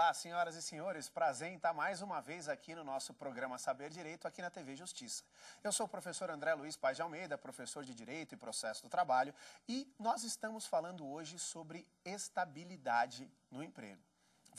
Olá, senhoras e senhores, prazer em estar mais uma vez aqui no nosso programa Saber Direito, aqui na TV Justiça. Eu sou o professor André Luiz Paz de Almeida, professor de Direito e Processo do Trabalho, e nós estamos falando hoje sobre estabilidade no emprego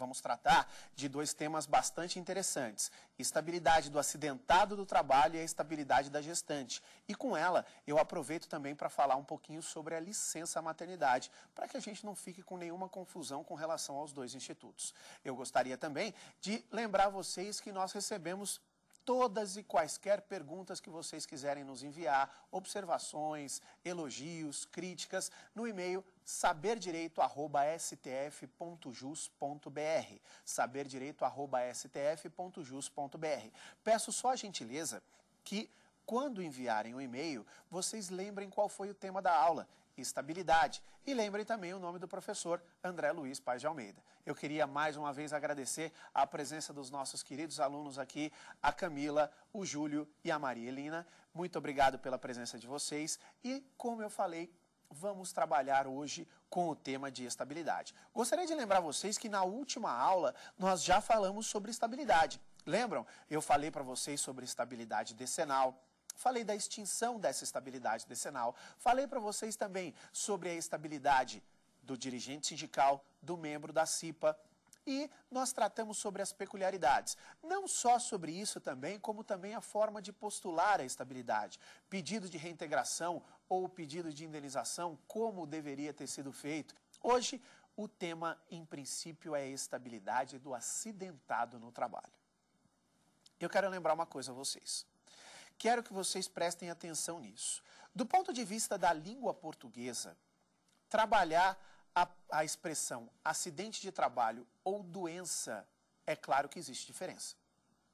vamos tratar de dois temas bastante interessantes: estabilidade do acidentado do trabalho e a estabilidade da gestante. E com ela, eu aproveito também para falar um pouquinho sobre a licença maternidade, para que a gente não fique com nenhuma confusão com relação aos dois institutos. Eu gostaria também de lembrar vocês que nós recebemos todas e quaisquer perguntas que vocês quiserem nos enviar, observações, elogios, críticas, no e-mail saberdireito@stf.jus.br. saberdireito@stf.jus.br. Peço só a gentileza que quando enviarem o um e-mail, vocês lembrem qual foi o tema da aula estabilidade. E lembrem também o nome do professor André Luiz Paz de Almeida. Eu queria mais uma vez agradecer a presença dos nossos queridos alunos aqui, a Camila, o Júlio e a Maria Helena. Muito obrigado pela presença de vocês e, como eu falei, vamos trabalhar hoje com o tema de estabilidade. Gostaria de lembrar vocês que na última aula nós já falamos sobre estabilidade. Lembram? Eu falei para vocês sobre estabilidade decenal, Falei da extinção dessa estabilidade decenal. Falei para vocês também sobre a estabilidade do dirigente sindical, do membro da CIPA. E nós tratamos sobre as peculiaridades. Não só sobre isso também, como também a forma de postular a estabilidade. Pedido de reintegração ou pedido de indenização, como deveria ter sido feito. Hoje, o tema, em princípio, é a estabilidade do acidentado no trabalho. Eu quero lembrar uma coisa a vocês. Quero que vocês prestem atenção nisso. Do ponto de vista da língua portuguesa, trabalhar a, a expressão acidente de trabalho ou doença, é claro que existe diferença.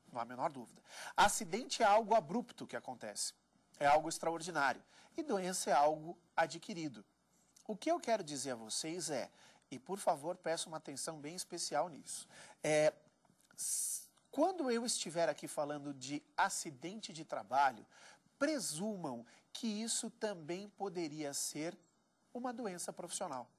Não há a menor dúvida. Acidente é algo abrupto que acontece, é algo extraordinário. E doença é algo adquirido. O que eu quero dizer a vocês é, e por favor peço uma atenção bem especial nisso, é quando eu estiver aqui falando de acidente de trabalho, presumam que isso também poderia ser uma doença profissional.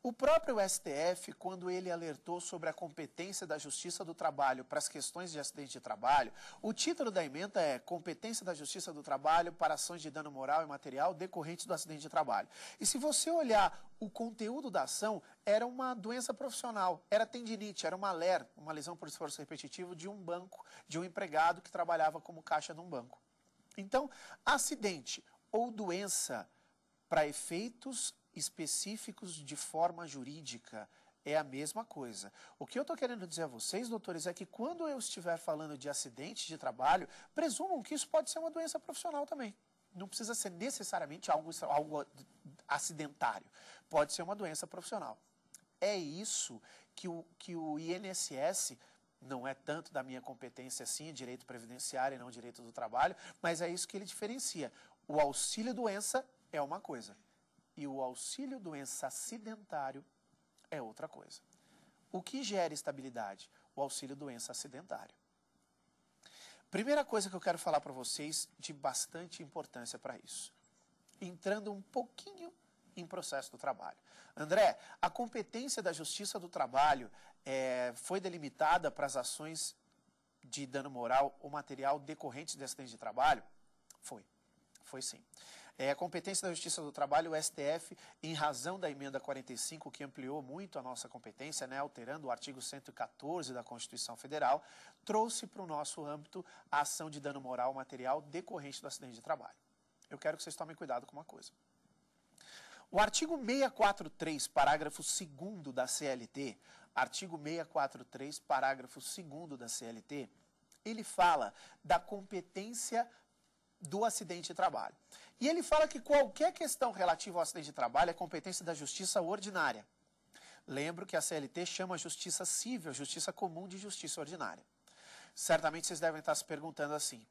O próprio STF, quando ele alertou sobre a competência da Justiça do Trabalho para as questões de acidente de trabalho, o título da emenda é Competência da Justiça do Trabalho para ações de dano moral e material decorrentes do acidente de trabalho. E se você olhar o conteúdo da ação, era uma doença profissional, era tendinite, era uma LER, uma lesão por esforço repetitivo de um banco, de um empregado que trabalhava como caixa num banco. Então, acidente ou doença para efeitos específicos de forma jurídica é a mesma coisa. O que eu estou querendo dizer a vocês, doutores, é que quando eu estiver falando de acidente de trabalho, presumam que isso pode ser uma doença profissional também. Não precisa ser necessariamente algo, algo acidentário. Pode ser uma doença profissional. É isso que o, que o INSS não é tanto da minha competência assim, direito previdenciário e não direito do trabalho, mas é isso que ele diferencia. O auxílio doença é uma coisa, e o auxílio doença acidentário é outra coisa. O que gera estabilidade? O auxílio doença acidentário. Primeira coisa que eu quero falar para vocês de bastante importância para isso. Entrando um pouquinho em processo do trabalho. André, a competência da Justiça do Trabalho é, foi delimitada para as ações de dano moral ou material decorrentes de acidente de trabalho? Foi, foi sim. É, a competência da Justiça do Trabalho, o STF, em razão da emenda 45, que ampliou muito a nossa competência, né, alterando o artigo 114 da Constituição Federal, trouxe para o nosso âmbito a ação de dano moral material decorrente do acidente de trabalho. Eu quero que vocês tomem cuidado com uma coisa. O artigo 643, parágrafo 2 da CLT, artigo 643, parágrafo 2 da CLT, ele fala da competência do acidente de trabalho. E ele fala que qualquer questão relativa ao acidente de trabalho é competência da justiça ordinária. Lembro que a CLT chama justiça civil, justiça comum de justiça ordinária. Certamente vocês devem estar se perguntando assim.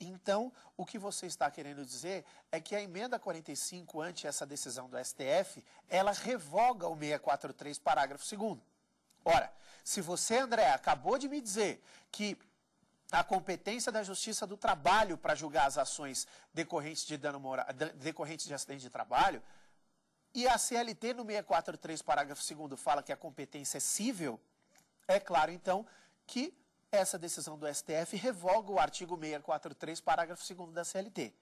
Então, o que você está querendo dizer é que a emenda 45 ante essa decisão do STF, ela revoga o 643, parágrafo 2 Ora, se você, André, acabou de me dizer que a competência da Justiça do Trabalho para julgar as ações decorrentes de, dano decorrentes de acidente de trabalho. E a CLT no 643, parágrafo 2, fala que a competência é cível. É claro, então, que essa decisão do STF revoga o artigo 643, parágrafo 2 da CLT.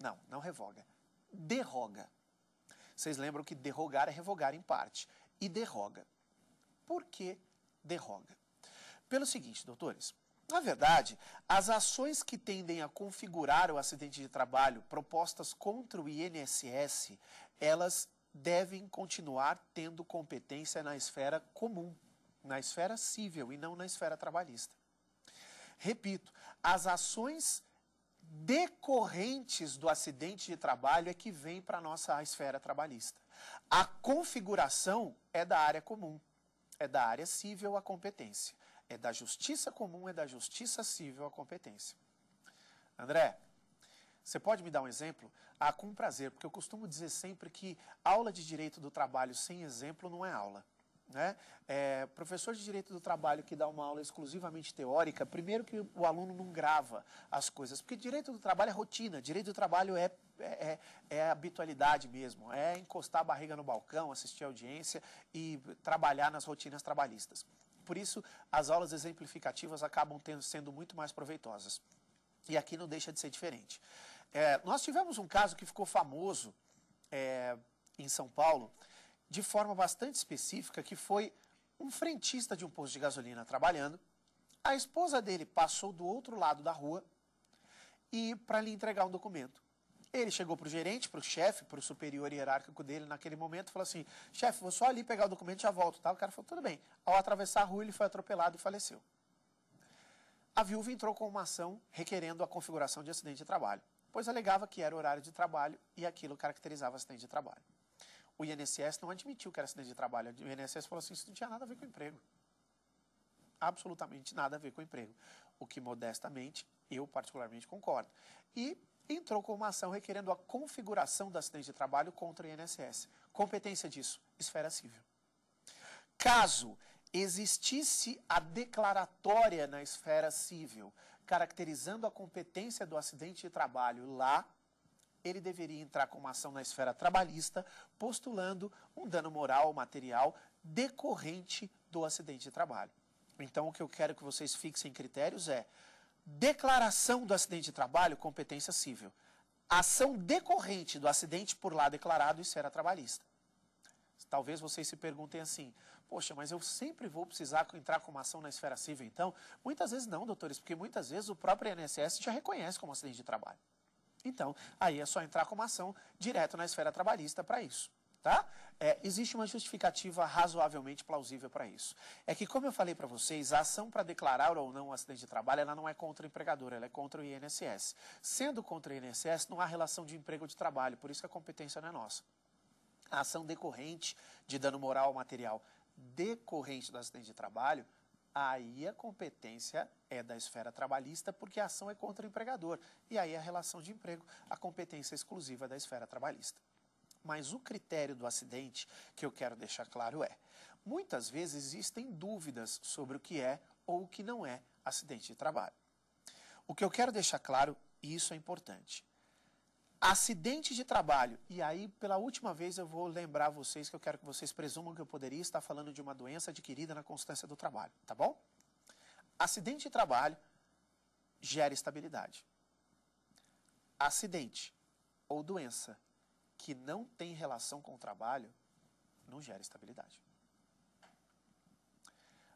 Não, não revoga. Derroga. Vocês lembram que derrogar é revogar em parte. E derroga. Por que derroga? Pelo seguinte, doutores. Na verdade, as ações que tendem a configurar o acidente de trabalho propostas contra o INSS, elas devem continuar tendo competência na esfera comum, na esfera civil e não na esfera trabalhista. Repito, as ações decorrentes do acidente de trabalho é que vem para a nossa esfera trabalhista. A configuração é da área comum, é da área civil a competência. É da justiça comum, é da justiça civil a competência. André, você pode me dar um exemplo? Ah, com prazer, porque eu costumo dizer sempre que aula de direito do trabalho sem exemplo não é aula. Né? É, professor de direito do trabalho que dá uma aula exclusivamente teórica, primeiro que o aluno não grava as coisas, porque direito do trabalho é rotina, direito do trabalho é, é, é, é habitualidade mesmo, é encostar a barriga no balcão, assistir audiência e trabalhar nas rotinas trabalhistas. Por isso, as aulas exemplificativas acabam tendo, sendo muito mais proveitosas. E aqui não deixa de ser diferente. É, nós tivemos um caso que ficou famoso é, em São Paulo, de forma bastante específica, que foi um frentista de um posto de gasolina trabalhando. A esposa dele passou do outro lado da rua e para lhe entregar um documento. Ele chegou para o gerente, para o chefe, para o superior hierárquico dele naquele momento, falou assim: chefe, vou só ali pegar o documento e já volto. Tá? O cara falou: tudo bem. Ao atravessar a rua, ele foi atropelado e faleceu. A viúva entrou com uma ação requerendo a configuração de acidente de trabalho, pois alegava que era horário de trabalho e aquilo caracterizava acidente de trabalho. O INSS não admitiu que era acidente de trabalho. O INSS falou assim: isso não tinha nada a ver com emprego absolutamente nada a ver com o emprego. O que modestamente eu particularmente concordo. E entrou com uma ação requerendo a configuração do acidente de trabalho contra o INSS. Competência disso, esfera civil. Caso existisse a declaratória na esfera civil, caracterizando a competência do acidente de trabalho lá, ele deveria entrar com uma ação na esfera trabalhista, postulando um dano moral ou material decorrente do acidente de trabalho. Então, o que eu quero que vocês fixem critérios é Declaração do acidente de trabalho, competência civil. Ação decorrente do acidente por lá declarado, isso era trabalhista. Talvez vocês se perguntem assim, poxa, mas eu sempre vou precisar entrar com uma ação na esfera civil, então? Muitas vezes não, doutores, porque muitas vezes o próprio INSS já reconhece como acidente de trabalho. Então, aí é só entrar com uma ação direto na esfera trabalhista para isso tá? É, existe uma justificativa razoavelmente plausível para isso. É que, como eu falei para vocês, a ação para declarar ou não um acidente de trabalho, ela não é contra o empregador, ela é contra o INSS. Sendo contra o INSS, não há relação de emprego ou de trabalho, por isso que a competência não é nossa. A ação decorrente de dano moral ou material decorrente do acidente de trabalho, aí a competência é da esfera trabalhista, porque a ação é contra o empregador. E aí a relação de emprego, a competência exclusiva é da esfera trabalhista. Mas o critério do acidente que eu quero deixar claro é: muitas vezes existem dúvidas sobre o que é ou o que não é acidente de trabalho. O que eu quero deixar claro, e isso é importante, acidente de trabalho. E aí, pela última vez, eu vou lembrar vocês que eu quero que vocês presumam que eu poderia estar falando de uma doença adquirida na constância do trabalho, tá bom? Acidente de trabalho gera estabilidade. Acidente ou doença que não tem relação com o trabalho não gera estabilidade.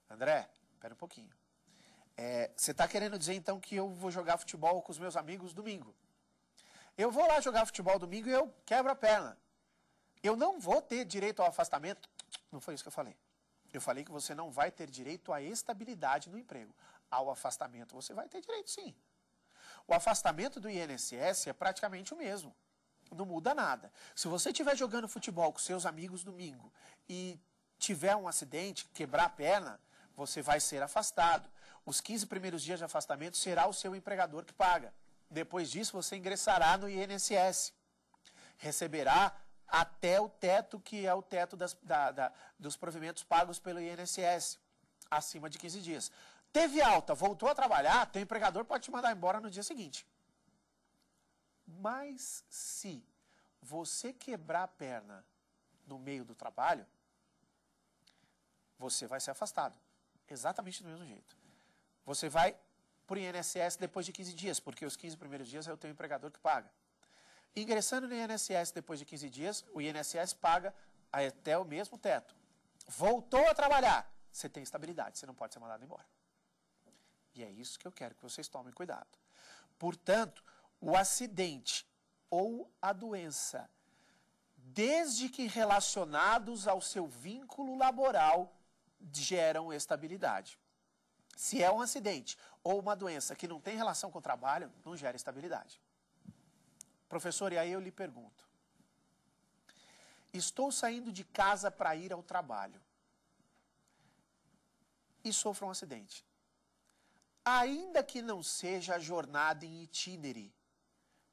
André, espera um pouquinho. É, você está querendo dizer então que eu vou jogar futebol com os meus amigos domingo? Eu vou lá jogar futebol domingo e eu quebro a perna. Eu não vou ter direito ao afastamento. Não foi isso que eu falei. Eu falei que você não vai ter direito à estabilidade no emprego. Ao afastamento você vai ter direito sim. O afastamento do INSS é praticamente o mesmo não muda nada. Se você estiver jogando futebol com seus amigos domingo e tiver um acidente, quebrar a perna, você vai ser afastado. Os 15 primeiros dias de afastamento será o seu empregador que paga. Depois disso, você ingressará no INSS. Receberá até o teto, que é o teto das, da, da, dos provimentos pagos pelo INSS, acima de 15 dias. Teve alta, voltou a trabalhar, teu empregador pode te mandar embora no dia seguinte. Mas se você quebrar a perna no meio do trabalho, você vai ser afastado. Exatamente do mesmo jeito. Você vai para o INSS depois de 15 dias, porque os 15 primeiros dias é o teu empregador que paga. Ingressando no INSS depois de 15 dias, o INSS paga até o mesmo teto. Voltou a trabalhar, você tem estabilidade, você não pode ser mandado embora. E é isso que eu quero que vocês tomem cuidado. Portanto, o acidente ou a doença, desde que relacionados ao seu vínculo laboral, geram estabilidade. Se é um acidente ou uma doença que não tem relação com o trabalho, não gera estabilidade. Professor, e aí eu lhe pergunto: estou saindo de casa para ir ao trabalho e sofro um acidente. Ainda que não seja a jornada em itinere,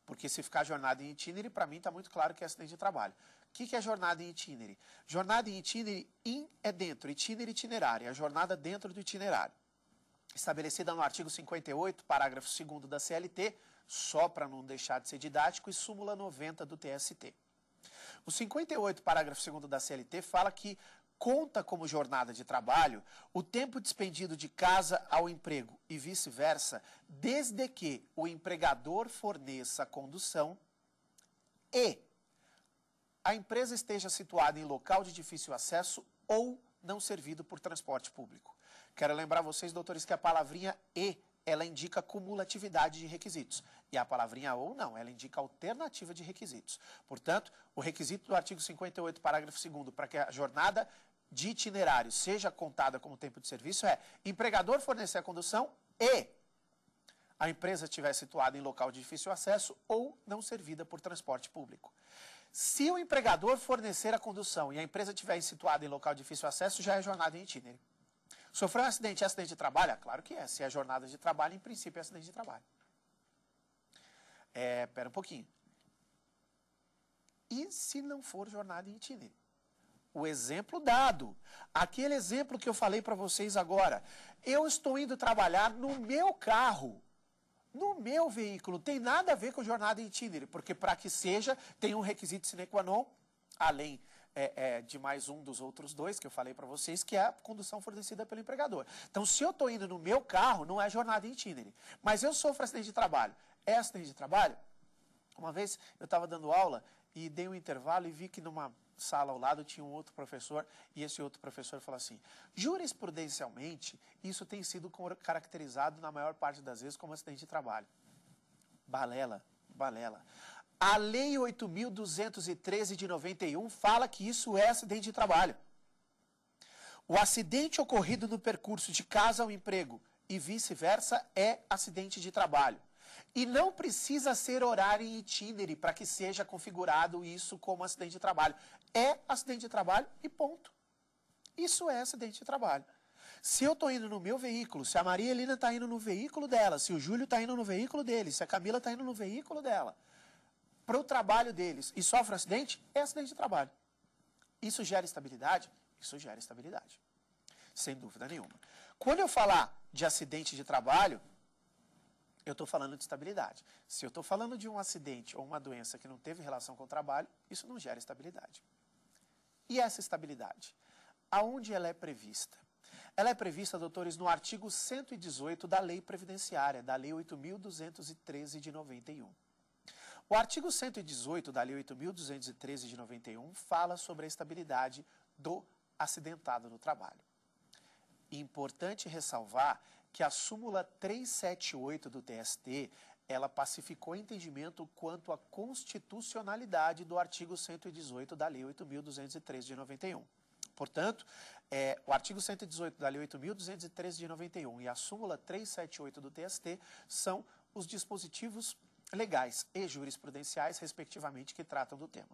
porque se ficar jornada em itinere, para mim está muito claro que é acidente de trabalho. O que, que é jornada em itinere? Jornada em itinere, in é dentro, itinere itinerário, é a jornada dentro do itinerário. Estabelecida no artigo 58, parágrafo 2 da CLT, só para não deixar de ser didático, e súmula 90 do TST. O 58, parágrafo 2 da CLT, fala que conta como jornada de trabalho o tempo despendido de casa ao emprego e vice-versa, desde que o empregador forneça a condução e a empresa esteja situada em local de difícil acesso ou não servido por transporte público. Quero lembrar vocês, doutores, que a palavrinha e ela indica cumulatividade de requisitos. E a palavrinha ou não, ela indica alternativa de requisitos. Portanto, o requisito do artigo 58, parágrafo 2 para que a jornada de itinerário seja contada como tempo de serviço é empregador fornecer a condução e a empresa estiver situada em local de difícil acesso ou não servida por transporte público. Se o empregador fornecer a condução e a empresa estiver situada em local de difícil acesso, já é jornada em itinerário. Sofreu um acidente, é acidente de trabalho? Ah, claro que é. Se é jornada de trabalho, em princípio é acidente de trabalho. É, pera um pouquinho. E se não for jornada em itinerário? o exemplo dado. Aquele exemplo que eu falei para vocês agora. Eu estou indo trabalhar no meu carro, no meu veículo. Tem nada a ver com jornada itinerante porque para que seja, tem um requisito sine qua non, além é, é, de mais um dos outros dois que eu falei para vocês, que é a condução fornecida pelo empregador. Então, se eu estou indo no meu carro, não é jornada itinerante Mas eu sofro acidente de trabalho. É acidente de trabalho? Uma vez eu estava dando aula e dei um intervalo e vi que numa sala ao lado tinha um outro professor e esse outro professor falou assim: jurisprudencialmente, isso tem sido caracterizado na maior parte das vezes como acidente de trabalho. Balela, balela. A Lei 8.213 de 91 fala que isso é acidente de trabalho. O acidente ocorrido no percurso de casa ao emprego e vice-versa é acidente de trabalho. E não precisa ser horário e itinere para que seja configurado isso como acidente de trabalho. É acidente de trabalho e ponto. Isso é acidente de trabalho. Se eu estou indo no meu veículo, se a Maria Helena está indo no veículo dela, se o Júlio está indo no veículo dele, se a Camila está indo no veículo dela, para o trabalho deles e sofre um acidente, é acidente de trabalho. Isso gera estabilidade? Isso gera estabilidade. Sem dúvida nenhuma. Quando eu falar de acidente de trabalho, eu estou falando de estabilidade. Se eu estou falando de um acidente ou uma doença que não teve relação com o trabalho, isso não gera estabilidade. E essa estabilidade? Aonde ela é prevista? Ela é prevista, doutores, no artigo 118 da Lei Previdenciária, da Lei 8.213 de 91. O artigo 118 da Lei 8.213 de 91 fala sobre a estabilidade do acidentado no trabalho. Importante ressalvar que a súmula 378 do TST ela pacificou entendimento quanto à constitucionalidade do artigo 118 da Lei 8.203 de 91. Portanto, é, o artigo 118 da Lei 8.203 de 91 e a súmula 378 do TST são os dispositivos legais e jurisprudenciais, respectivamente, que tratam do tema.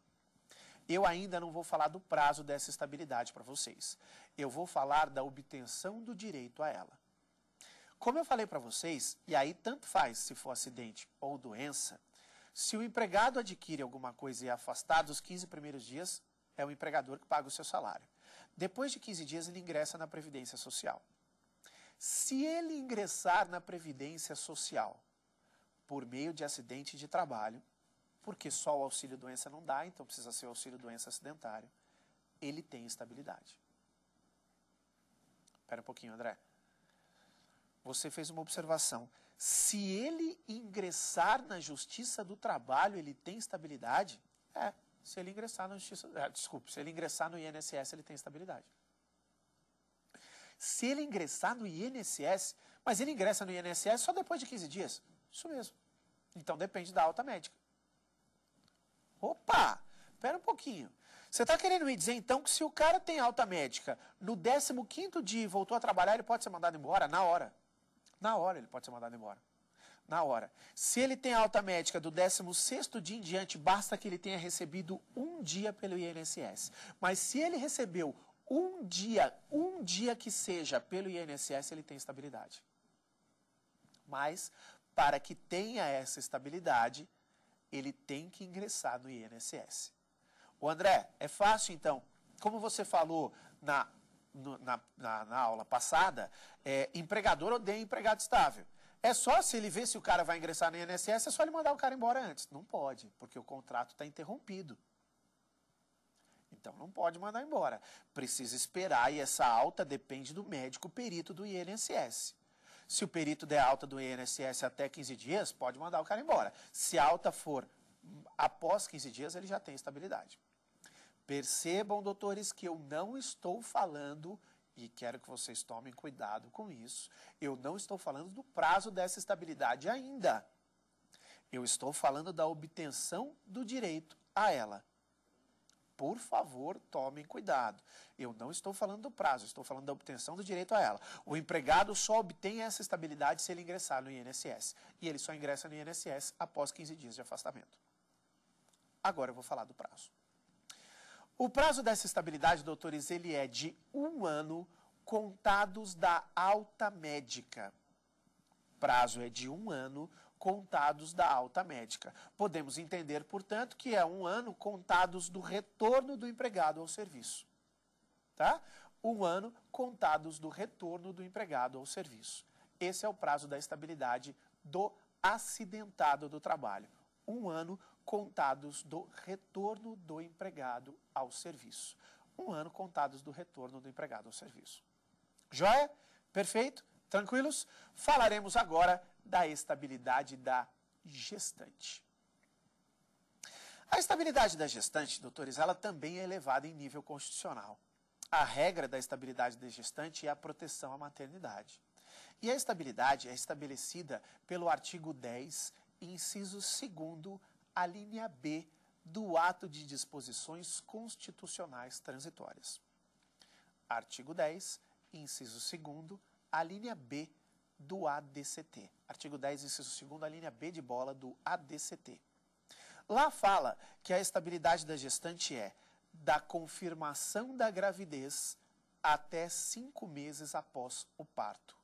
Eu ainda não vou falar do prazo dessa estabilidade para vocês. Eu vou falar da obtenção do direito a ela. Como eu falei para vocês, e aí tanto faz se for acidente ou doença, se o empregado adquire alguma coisa e é afastado os 15 primeiros dias, é o empregador que paga o seu salário. Depois de 15 dias, ele ingressa na Previdência Social. Se ele ingressar na Previdência Social por meio de acidente de trabalho, porque só o auxílio doença não dá, então precisa ser o auxílio doença acidentário, ele tem estabilidade. Espera um pouquinho, André você fez uma observação. Se ele ingressar na justiça do trabalho, ele tem estabilidade? É, se ele ingressar na justiça, é, desculpe, se ele ingressar no INSS, ele tem estabilidade. Se ele ingressar no INSS, mas ele ingressa no INSS só depois de 15 dias. Isso mesmo. Então depende da alta médica. Opa! Espera um pouquinho. Você está querendo me dizer, então, que se o cara tem alta médica, no 15 dia e voltou a trabalhar, ele pode ser mandado embora na hora? Na hora ele pode ser mandado embora. Na hora. Se ele tem alta médica do 16 dia em diante, basta que ele tenha recebido um dia pelo INSS. Mas se ele recebeu um dia, um dia que seja pelo INSS, ele tem estabilidade. Mas, para que tenha essa estabilidade, ele tem que ingressar no INSS. O André, é fácil então? Como você falou na no, na, na, na, aula passada, é, empregador odeia empregado estável. É só se ele vê se o cara vai ingressar no INSS, é só ele mandar o cara embora antes. Não pode, porque o contrato está interrompido. Então não pode mandar embora. Precisa esperar e essa alta depende do médico perito do INSS. Se o perito der alta do INSS até 15 dias, pode mandar o cara embora. Se a alta for hum, após 15 dias, ele já tem estabilidade. Percebam, doutores, que eu não estou falando, e quero que vocês tomem cuidado com isso, eu não estou falando do prazo dessa estabilidade ainda. Eu estou falando da obtenção do direito a ela. Por favor, tomem cuidado. Eu não estou falando do prazo, estou falando da obtenção do direito a ela. O empregado só obtém essa estabilidade se ele ingressar no INSS. E ele só ingressa no INSS após 15 dias de afastamento. Agora eu vou falar do prazo. O prazo dessa estabilidade, doutores, ele é de um ano contados da alta médica. Prazo é de um ano contados da alta médica. Podemos entender, portanto, que é um ano contados do retorno do empregado ao serviço. Tá? Um ano contados do retorno do empregado ao serviço. Esse é o prazo da estabilidade do acidentado do trabalho. Um ano contados do retorno do empregado ao serviço. Um ano contados do retorno do empregado ao serviço. Joia? Perfeito? Tranquilos? Falaremos agora da estabilidade da gestante. A estabilidade da gestante, doutores, ela também é elevada em nível constitucional. A regra da estabilidade da gestante é a proteção à maternidade. E a estabilidade é estabelecida pelo artigo 10, inciso 2 a linha B do ato de disposições constitucionais transitórias. Artigo 10, inciso 2, a linha B do ADCT. Artigo 10, inciso 2, a linha B de bola do ADCT. Lá fala que a estabilidade da gestante é da confirmação da gravidez até cinco meses após o parto.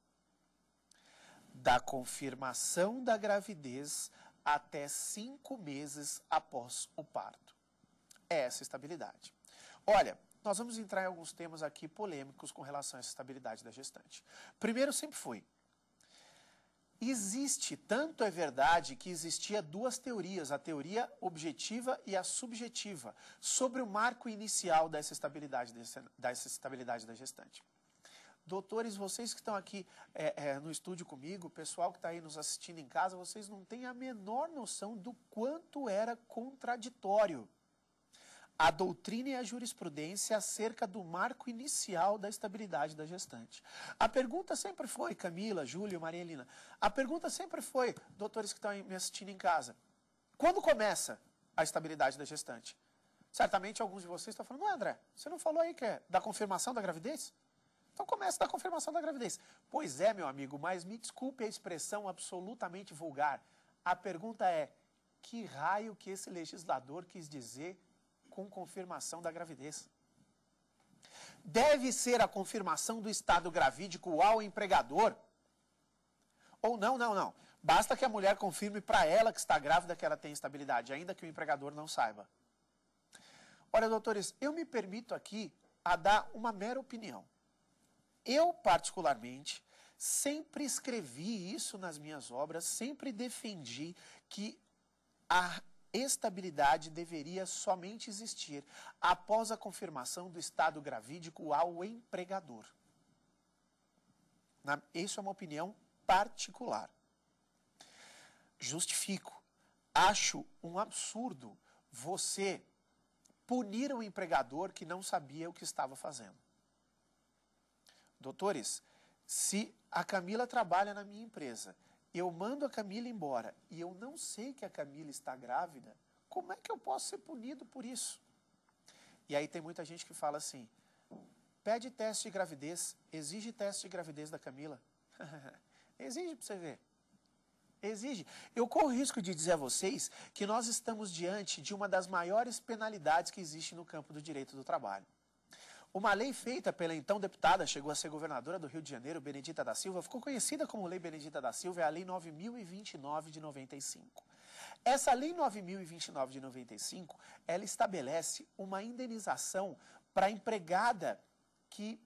Da confirmação da gravidez até cinco meses após o parto. É essa estabilidade. Olha, nós vamos entrar em alguns temas aqui polêmicos com relação à estabilidade da gestante. Primeiro, sempre foi. Existe, tanto é verdade que existia duas teorias, a teoria objetiva e a subjetiva, sobre o marco inicial dessa estabilidade, dessa, dessa estabilidade da gestante. Doutores, vocês que estão aqui é, é, no estúdio comigo, o pessoal que está aí nos assistindo em casa, vocês não têm a menor noção do quanto era contraditório a doutrina e a jurisprudência acerca do marco inicial da estabilidade da gestante. A pergunta sempre foi, Camila, Júlio, Maria Helena, a pergunta sempre foi, doutores que estão me assistindo em casa, quando começa a estabilidade da gestante? Certamente alguns de vocês estão falando, André, você não falou aí que é da confirmação da gravidez? Então começa da confirmação da gravidez. Pois é, meu amigo, mas me desculpe a expressão absolutamente vulgar. A pergunta é: que raio que esse legislador quis dizer com confirmação da gravidez? Deve ser a confirmação do estado gravídico ao empregador? Ou não, não, não. Basta que a mulher confirme para ela que está grávida que ela tem estabilidade, ainda que o empregador não saiba. Olha, doutores, eu me permito aqui a dar uma mera opinião. Eu, particularmente, sempre escrevi isso nas minhas obras, sempre defendi que a estabilidade deveria somente existir após a confirmação do estado gravídico ao empregador. Na, isso é uma opinião particular. Justifico. Acho um absurdo você punir um empregador que não sabia o que estava fazendo doutores, se a Camila trabalha na minha empresa, eu mando a Camila embora e eu não sei que a Camila está grávida, como é que eu posso ser punido por isso? E aí tem muita gente que fala assim: pede teste de gravidez, exige teste de gravidez da Camila. exige para você ver. Exige. Eu corro o risco de dizer a vocês que nós estamos diante de uma das maiores penalidades que existe no campo do direito do trabalho. Uma lei feita pela então deputada, chegou a ser governadora do Rio de Janeiro, Benedita da Silva, ficou conhecida como Lei Benedita da Silva, é a Lei 9029 de 95. Essa Lei 9029 de 95, ela estabelece uma indenização para a empregada que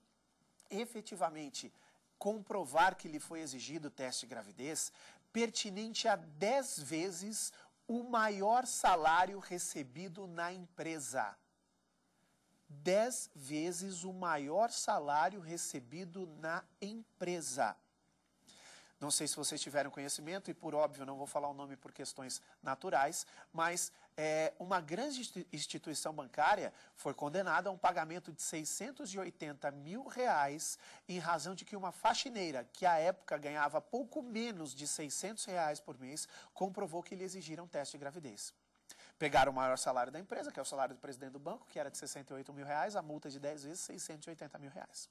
efetivamente comprovar que lhe foi exigido o teste de gravidez, pertinente a 10 vezes o maior salário recebido na empresa dez vezes o maior salário recebido na empresa. Não sei se vocês tiveram conhecimento, e por óbvio não vou falar o nome por questões naturais, mas é, uma grande instituição bancária foi condenada a um pagamento de 680 mil reais em razão de que uma faxineira, que à época ganhava pouco menos de 600 reais por mês, comprovou que lhe exigiram teste de gravidez pegaram o maior salário da empresa, que é o salário do presidente do banco, que era de 68 mil reais, a multa de 10 vezes 680 mil reais.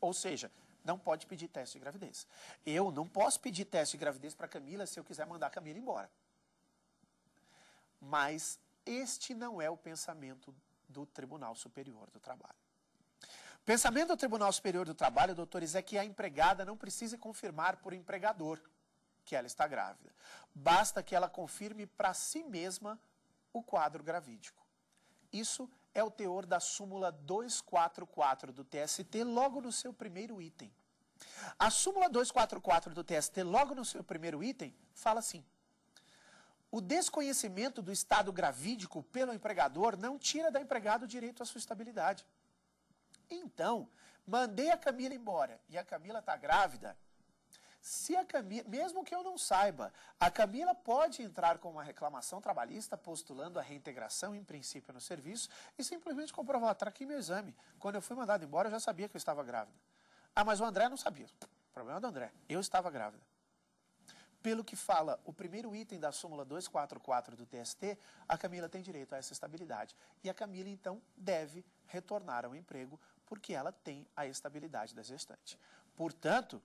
Ou seja, não pode pedir teste de gravidez. Eu não posso pedir teste de gravidez para Camila se eu quiser mandar a Camila embora. Mas este não é o pensamento do Tribunal Superior do Trabalho. pensamento do Tribunal Superior do Trabalho, doutores, é que a empregada não precise confirmar por empregador que ela está grávida. Basta que ela confirme para si mesma o quadro gravídico. Isso é o teor da súmula 244 do TST, logo no seu primeiro item. A súmula 244 do TST, logo no seu primeiro item, fala assim: o desconhecimento do estado gravídico pelo empregador não tira da empregada o direito à sua estabilidade. Então, mandei a Camila embora e a Camila está grávida se a Camila, mesmo que eu não saiba, a Camila pode entrar com uma reclamação trabalhista postulando a reintegração em princípio no serviço e simplesmente comprovar, tá aqui meu exame. Quando eu fui mandado embora, eu já sabia que eu estava grávida. Ah, mas o André não sabia. O problema é do André. Eu estava grávida. Pelo que fala o primeiro item da súmula 244 do TST, a Camila tem direito a essa estabilidade. E a Camila, então, deve retornar ao emprego porque ela tem a estabilidade da gestante. Portanto,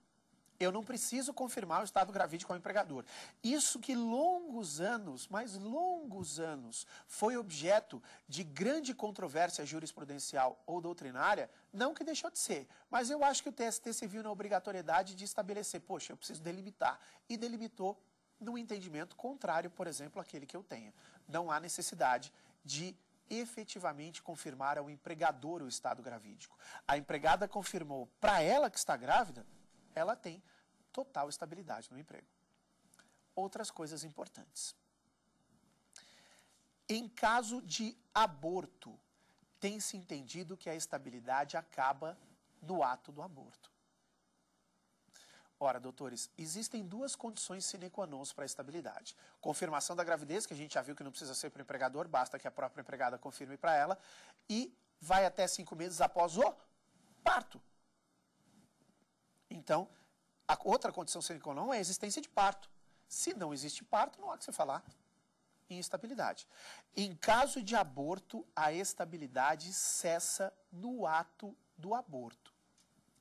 eu não preciso confirmar o estado gravídico o empregador. Isso que longos anos, mais longos anos, foi objeto de grande controvérsia jurisprudencial ou doutrinária, não que deixou de ser, mas eu acho que o TST se viu na obrigatoriedade de estabelecer, poxa, eu preciso delimitar, e delimitou no entendimento contrário, por exemplo, àquele que eu tenho. Não há necessidade de efetivamente confirmar ao empregador o estado gravídico. A empregada confirmou para ela que está grávida, ela tem total estabilidade no emprego. Outras coisas importantes. Em caso de aborto, tem-se entendido que a estabilidade acaba no ato do aborto. Ora, doutores, existem duas condições sine qua non para a estabilidade. Confirmação da gravidez, que a gente já viu que não precisa ser para o empregador, basta que a própria empregada confirme para ela, e vai até cinco meses após o parto. Então, a outra condição sine qua non é a existência de parto. Se não existe parto, não há que se falar em estabilidade. Em caso de aborto, a estabilidade cessa no ato do aborto.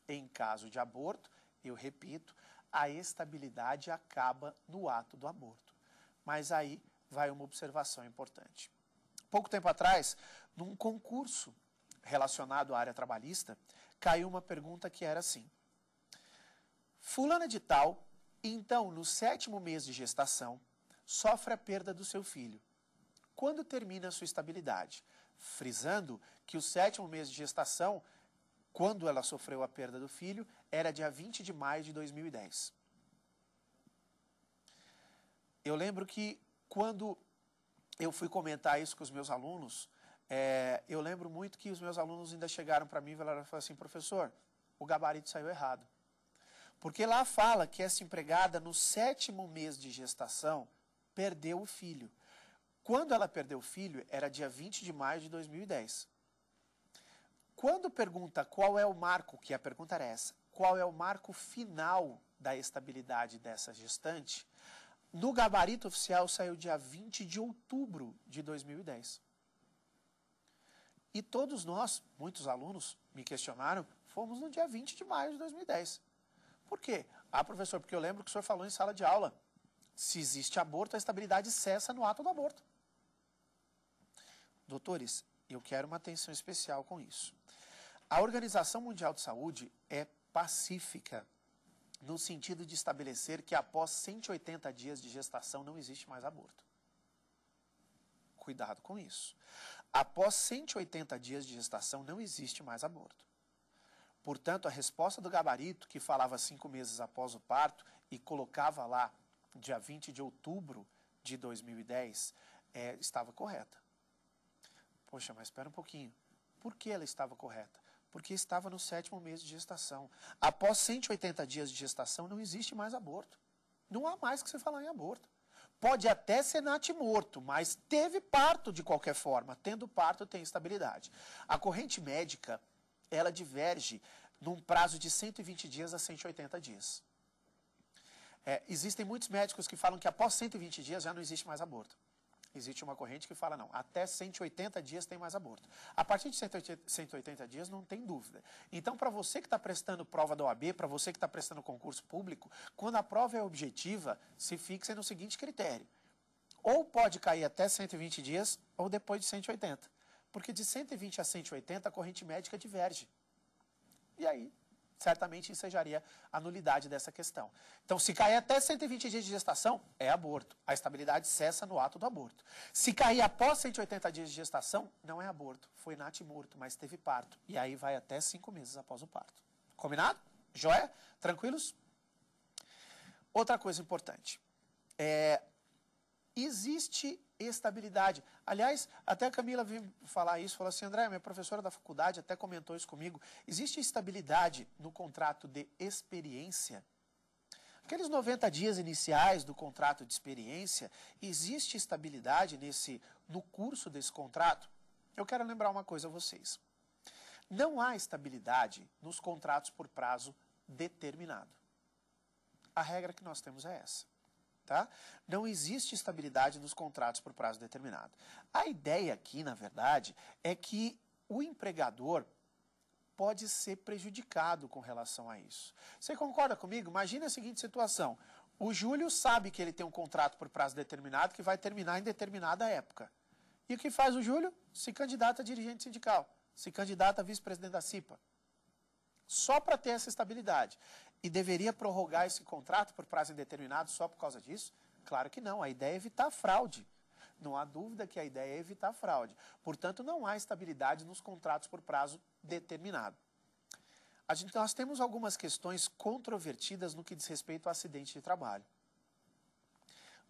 Em caso de aborto, eu repito, a estabilidade acaba no ato do aborto. Mas aí vai uma observação importante. Pouco tempo atrás, num concurso relacionado à área trabalhista, caiu uma pergunta que era assim: Fulana é de Tal, então no sétimo mês de gestação, sofre a perda do seu filho. Quando termina a sua estabilidade? Frisando que o sétimo mês de gestação, quando ela sofreu a perda do filho, era dia 20 de maio de 2010. Eu lembro que quando eu fui comentar isso com os meus alunos, é, eu lembro muito que os meus alunos ainda chegaram para mim e falaram assim, professor, o gabarito saiu errado. Porque lá fala que essa empregada, no sétimo mês de gestação, perdeu o filho. Quando ela perdeu o filho, era dia 20 de maio de 2010. Quando pergunta qual é o marco, que a pergunta era essa, qual é o marco final da estabilidade dessa gestante, no gabarito oficial saiu dia 20 de outubro de 2010. E todos nós, muitos alunos me questionaram, fomos no dia 20 de maio de 2010. Por quê? Ah, professor, porque eu lembro que o senhor falou em sala de aula. Se existe aborto, a estabilidade cessa no ato do aborto. Doutores, eu quero uma atenção especial com isso. A Organização Mundial de Saúde é pacífica no sentido de estabelecer que após 180 dias de gestação não existe mais aborto. Cuidado com isso. Após 180 dias de gestação não existe mais aborto. Portanto, a resposta do gabarito, que falava cinco meses após o parto e colocava lá dia 20 de outubro de 2010, é, estava correta. Poxa, mas espera um pouquinho. Por que ela estava correta? Porque estava no sétimo mês de gestação. Após 180 dias de gestação, não existe mais aborto. Não há mais que se falar em aborto. Pode até ser natimorto, mas teve parto de qualquer forma. Tendo parto, tem estabilidade. A corrente médica ela diverge num prazo de 120 dias a 180 dias. É, existem muitos médicos que falam que após 120 dias já não existe mais aborto. Existe uma corrente que fala, não, até 180 dias tem mais aborto. A partir de 180 dias, não tem dúvida. Então, para você que está prestando prova da OAB, para você que está prestando concurso público, quando a prova é objetiva, se fixe no seguinte critério. Ou pode cair até 120 dias, ou depois de 180. Porque de 120 a 180 a corrente médica diverge. E aí, certamente ensejaria a nulidade dessa questão. Então, se cair até 120 dias de gestação, é aborto. A estabilidade cessa no ato do aborto. Se cair após 180 dias de gestação, não é aborto. Foi natimorto, mas teve parto. E aí vai até cinco meses após o parto. Combinado? Joia? Tranquilos? Outra coisa importante. É, existe estabilidade. Aliás, até a Camila veio falar isso, falou assim, André, minha professora da faculdade até comentou isso comigo. Existe estabilidade no contrato de experiência? Aqueles 90 dias iniciais do contrato de experiência, existe estabilidade nesse no curso desse contrato? Eu quero lembrar uma coisa a vocês. Não há estabilidade nos contratos por prazo determinado. A regra que nós temos é essa tá? Não existe estabilidade nos contratos por prazo determinado. A ideia aqui, na verdade, é que o empregador pode ser prejudicado com relação a isso. Você concorda comigo? Imagina a seguinte situação: o Júlio sabe que ele tem um contrato por prazo determinado que vai terminar em determinada época. E o que faz o Júlio? Se candidata a dirigente sindical, se candidata a vice-presidente da CIPA. Só para ter essa estabilidade e deveria prorrogar esse contrato por prazo indeterminado só por causa disso? Claro que não. A ideia é evitar fraude. Não há dúvida que a ideia é evitar fraude. Portanto, não há estabilidade nos contratos por prazo determinado. Gente, nós temos algumas questões controvertidas no que diz respeito ao acidente de trabalho.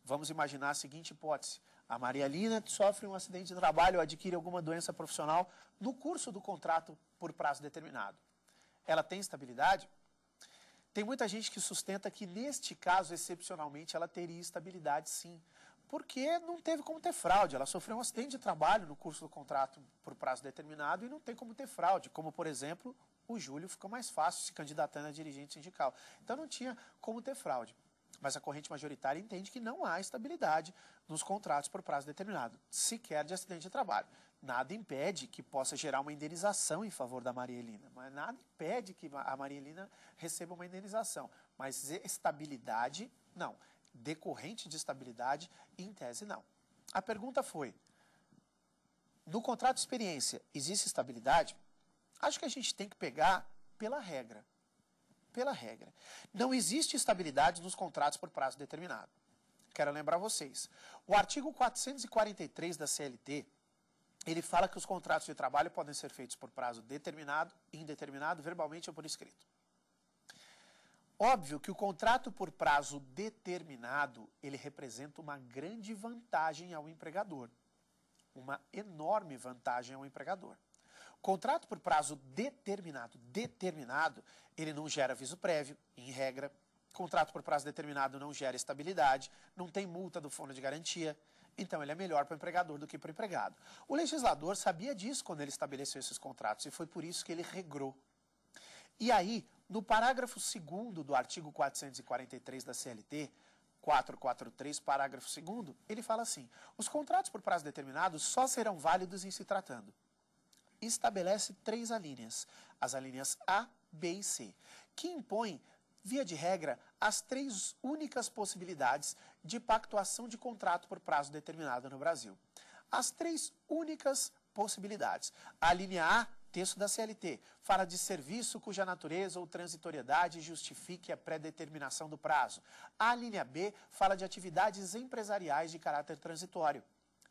Vamos imaginar a seguinte hipótese: a Maria Lina sofre um acidente de trabalho ou adquire alguma doença profissional no curso do contrato por prazo determinado. Ela tem estabilidade? Tem muita gente que sustenta que, neste caso, excepcionalmente, ela teria estabilidade sim, porque não teve como ter fraude. Ela sofreu um acidente de trabalho no curso do contrato por prazo determinado e não tem como ter fraude, como, por exemplo, o Júlio ficou mais fácil se candidatando a dirigente sindical. Então não tinha como ter fraude. Mas a corrente majoritária entende que não há estabilidade nos contratos por prazo determinado, sequer de acidente de trabalho nada impede que possa gerar uma indenização em favor da Maria Helena, mas nada impede que a Maria Helena receba uma indenização. Mas estabilidade, não. Decorrente de estabilidade, em tese, não. A pergunta foi: no contrato de experiência, existe estabilidade? Acho que a gente tem que pegar pela regra. Pela regra. Não existe estabilidade nos contratos por prazo determinado. Quero lembrar vocês. O artigo 443 da CLT ele fala que os contratos de trabalho podem ser feitos por prazo determinado, indeterminado, verbalmente ou por escrito. Óbvio que o contrato por prazo determinado, ele representa uma grande vantagem ao empregador. Uma enorme vantagem ao empregador. Contrato por prazo determinado, determinado, ele não gera aviso prévio, em regra. Contrato por prazo determinado não gera estabilidade, não tem multa do fundo de garantia, então, ele é melhor para o empregador do que para o empregado. O legislador sabia disso quando ele estabeleceu esses contratos e foi por isso que ele regrou. E aí, no parágrafo 2 do artigo 443 da CLT, 443, parágrafo 2, ele fala assim: os contratos por prazo determinado só serão válidos em se tratando. Estabelece três alíneas: as alíneas A, B e C, que impõem, via de regra, as três únicas possibilidades de pactuação de contrato por prazo determinado no Brasil. As três únicas possibilidades. A linha A, texto da CLT, fala de serviço cuja natureza ou transitoriedade justifique a pré-determinação do prazo. A linha B fala de atividades empresariais de caráter transitório.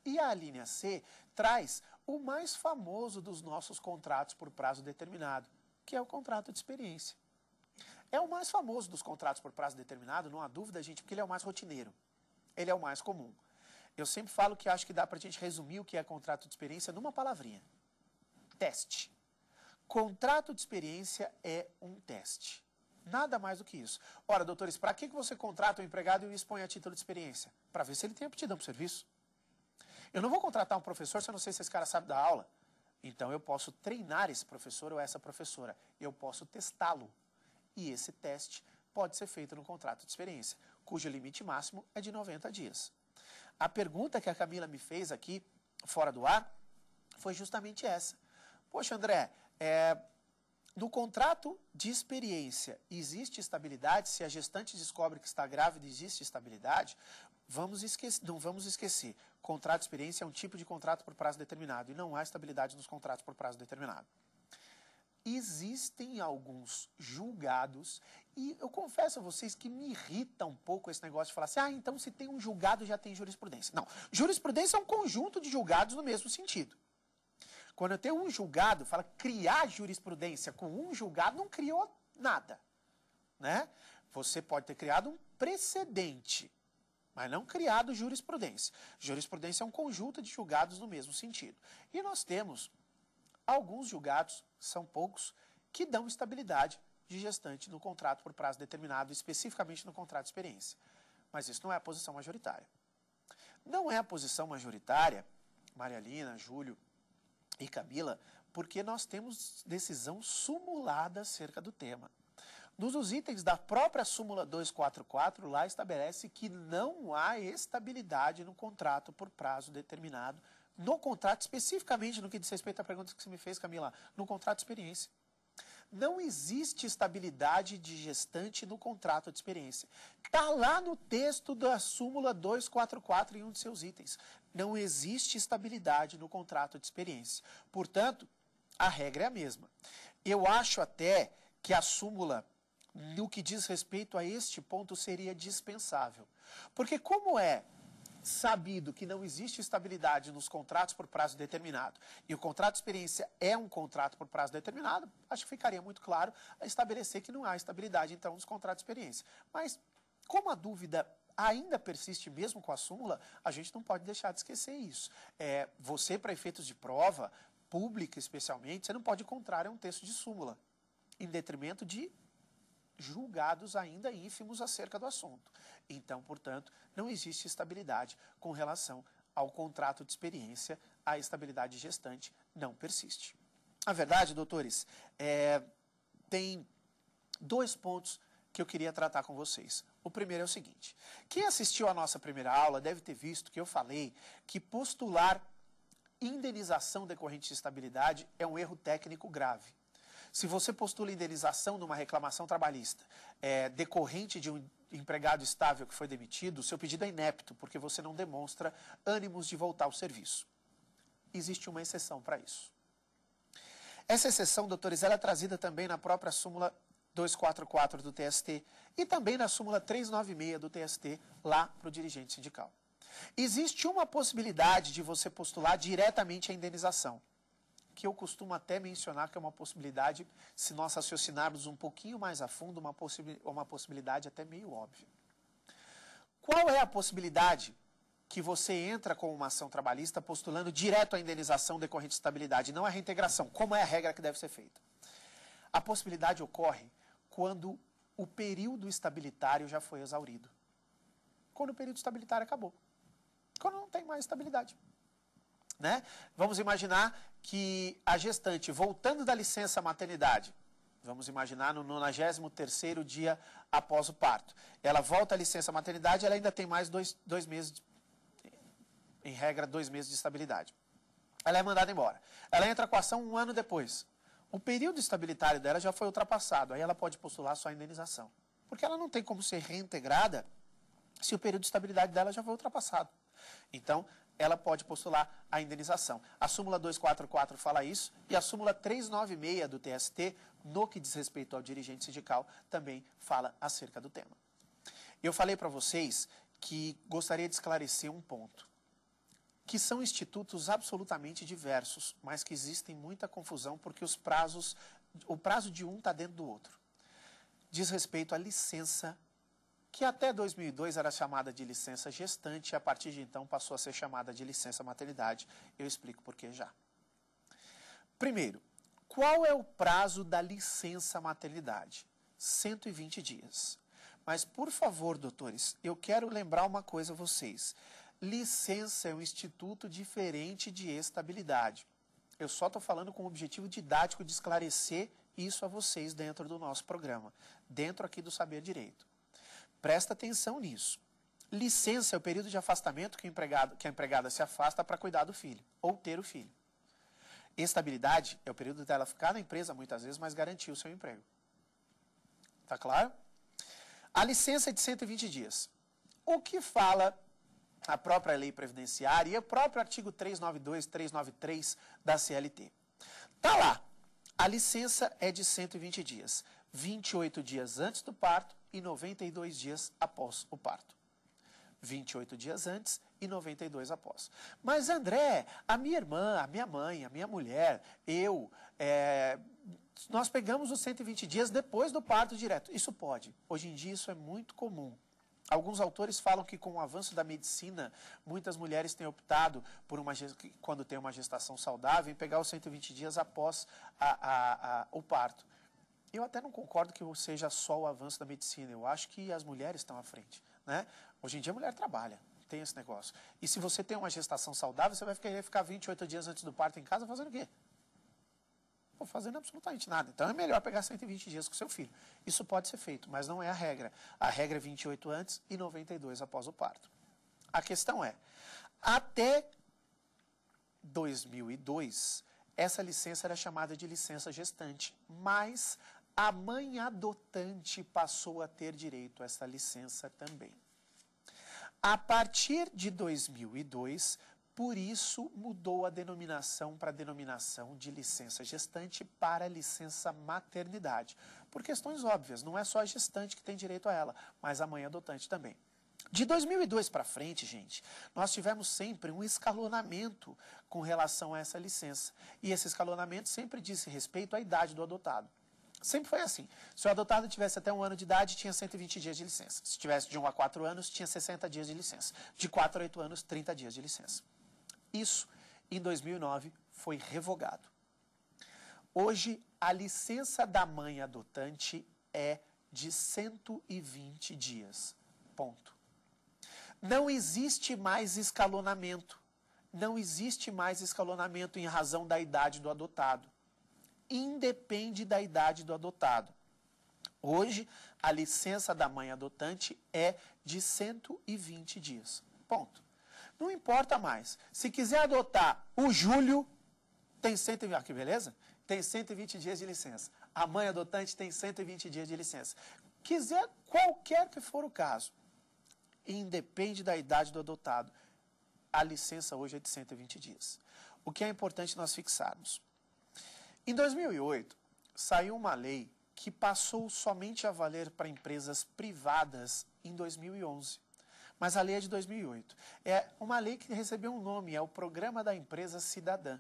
E a linha C traz o mais famoso dos nossos contratos por prazo determinado, que é o contrato de experiência. É o mais famoso dos contratos por prazo determinado, não há dúvida, gente, porque ele é o mais rotineiro. Ele é o mais comum. Eu sempre falo que acho que dá para a gente resumir o que é contrato de experiência numa palavrinha: teste. Contrato de experiência é um teste. Nada mais do que isso. Ora, doutores, para que você contrata um empregado e o expõe a título de experiência? Para ver se ele tem aptidão para o serviço. Eu não vou contratar um professor se eu não sei se esse cara sabe da aula. Então eu posso treinar esse professor ou essa professora. Eu posso testá-lo e esse teste pode ser feito no contrato de experiência, cujo limite máximo é de 90 dias. A pergunta que a Camila me fez aqui, fora do ar, foi justamente essa. Poxa, André, é, no contrato de experiência existe estabilidade? Se a gestante descobre que está grávida, existe estabilidade? Vamos esquecer, não vamos esquecer, contrato de experiência é um tipo de contrato por prazo determinado e não há estabilidade nos contratos por prazo determinado existem alguns julgados, e eu confesso a vocês que me irrita um pouco esse negócio de falar assim, ah, então se tem um julgado já tem jurisprudência. Não, jurisprudência é um conjunto de julgados no mesmo sentido. Quando eu tenho um julgado, fala criar jurisprudência com um julgado, não criou nada. Né? Você pode ter criado um precedente, mas não criado jurisprudência. Jurisprudência é um conjunto de julgados no mesmo sentido. E nós temos Alguns julgados, são poucos, que dão estabilidade de gestante no contrato por prazo determinado, especificamente no contrato de experiência. Mas isso não é a posição majoritária. Não é a posição majoritária, Maria Lina, Júlio e Camila, porque nós temos decisão sumulada acerca do tema. Nos dos itens da própria súmula 244, lá estabelece que não há estabilidade no contrato por prazo determinado no contrato, especificamente no que diz respeito à pergunta que você me fez, Camila, no contrato de experiência. Não existe estabilidade de gestante no contrato de experiência. Está lá no texto da súmula 244 em um de seus itens. Não existe estabilidade no contrato de experiência. Portanto, a regra é a mesma. Eu acho até que a súmula, no que diz respeito a este ponto, seria dispensável. Porque, como é sabido que não existe estabilidade nos contratos por prazo determinado e o contrato de experiência é um contrato por prazo determinado, acho que ficaria muito claro estabelecer que não há estabilidade, então, nos contratos de experiência. Mas, como a dúvida ainda persiste mesmo com a súmula, a gente não pode deixar de esquecer isso. É, você, para efeitos de prova, pública especialmente, você não pode encontrar um texto de súmula, em detrimento de julgados ainda ínfimos acerca do assunto. Então, portanto, não existe estabilidade com relação ao contrato de experiência, a estabilidade gestante não persiste. A verdade, doutores, é, tem dois pontos que eu queria tratar com vocês. O primeiro é o seguinte: quem assistiu à nossa primeira aula deve ter visto que eu falei que postular indenização decorrente de estabilidade é um erro técnico grave. Se você postula indenização numa reclamação trabalhista é, decorrente de um empregado estável que foi demitido, seu pedido é inepto, porque você não demonstra ânimos de voltar ao serviço. Existe uma exceção para isso. Essa exceção, doutores, ela é trazida também na própria súmula 244 do TST e também na súmula 396 do TST lá para o dirigente sindical. Existe uma possibilidade de você postular diretamente a indenização que eu costumo até mencionar que é uma possibilidade, se nós raciocinarmos um pouquinho mais a fundo, uma, uma possibilidade até meio óbvia. Qual é a possibilidade que você entra com uma ação trabalhista postulando direto a indenização decorrente de estabilidade, não a reintegração, como é a regra que deve ser feita. A possibilidade ocorre quando o período estabilitário já foi exaurido. Quando o período estabilitário acabou. Quando não tem mais estabilidade né? Vamos imaginar que a gestante, voltando da licença maternidade, vamos imaginar no 93º dia após o parto, ela volta à licença maternidade, ela ainda tem mais dois, dois meses, em regra, dois meses de estabilidade. Ela é mandada embora. Ela entra com a ação um ano depois. O período estabilitário dela já foi ultrapassado, aí ela pode postular sua indenização. Porque ela não tem como ser reintegrada se o período de estabilidade dela já foi ultrapassado. Então, ela pode postular a indenização. A súmula 244 fala isso e a súmula 396 do TST, no que diz respeito ao dirigente sindical, também fala acerca do tema. Eu falei para vocês que gostaria de esclarecer um ponto, que são institutos absolutamente diversos, mas que existem muita confusão porque os prazos, o prazo de um está dentro do outro. Diz respeito à licença que até 2002 era chamada de licença gestante e a partir de então passou a ser chamada de licença maternidade. Eu explico por que já. Primeiro, qual é o prazo da licença maternidade? 120 dias. Mas, por favor, doutores, eu quero lembrar uma coisa a vocês. Licença é um instituto diferente de estabilidade. Eu só estou falando com o objetivo didático de esclarecer isso a vocês dentro do nosso programa, dentro aqui do Saber Direito. Presta atenção nisso. Licença é o período de afastamento que, o empregado, que a empregada se afasta para cuidar do filho ou ter o filho. Estabilidade é o período dela ficar na empresa muitas vezes, mas garantir o seu emprego. Tá claro? A licença é de 120 dias. O que fala a própria lei previdenciária e o próprio artigo 392, 393 da CLT? Tá lá. A licença é de 120 dias. 28 dias antes do parto e 92 dias após o parto. 28 dias antes e 92 após. Mas André, a minha irmã, a minha mãe, a minha mulher, eu, é, nós pegamos os 120 dias depois do parto direto. Isso pode. Hoje em dia isso é muito comum. Alguns autores falam que com o avanço da medicina, muitas mulheres têm optado por uma quando tem uma gestação saudável em pegar os 120 dias após a, a, a, o parto. Eu até não concordo que seja só o avanço da medicina. Eu acho que as mulheres estão à frente. Né? Hoje em dia a mulher trabalha, tem esse negócio. E se você tem uma gestação saudável, você vai querer ficar 28 dias antes do parto em casa fazendo o quê? Pô, fazendo absolutamente nada. Então é melhor pegar 120 dias com seu filho. Isso pode ser feito, mas não é a regra. A regra é 28 antes e 92 após o parto. A questão é, até 2002, essa licença era chamada de licença gestante, mas a mãe adotante passou a ter direito a essa licença também. A partir de 2002, por isso mudou a denominação para a denominação de licença gestante para licença maternidade. Por questões óbvias, não é só a gestante que tem direito a ela, mas a mãe adotante também. De 2002 para frente, gente, nós tivemos sempre um escalonamento com relação a essa licença. E esse escalonamento sempre disse respeito à idade do adotado. Sempre foi assim. Se o adotado tivesse até um ano de idade, tinha 120 dias de licença. Se tivesse de 1 a 4 anos, tinha 60 dias de licença. De 4 a 8 anos, 30 dias de licença. Isso, em 2009, foi revogado. Hoje, a licença da mãe adotante é de 120 dias. Ponto. Não existe mais escalonamento. Não existe mais escalonamento em razão da idade do adotado independe da idade do adotado. Hoje, a licença da mãe adotante é de 120 dias. Ponto. Não importa mais. Se quiser adotar o Júlio, tem 120, ah, que beleza? Tem 120 dias de licença. A mãe adotante tem 120 dias de licença. Quiser qualquer que for o caso, independe da idade do adotado, a licença hoje é de 120 dias. O que é importante nós fixarmos? Em 2008, saiu uma lei que passou somente a valer para empresas privadas em 2011. Mas a lei é de 2008. É uma lei que recebeu um nome, é o Programa da Empresa Cidadã.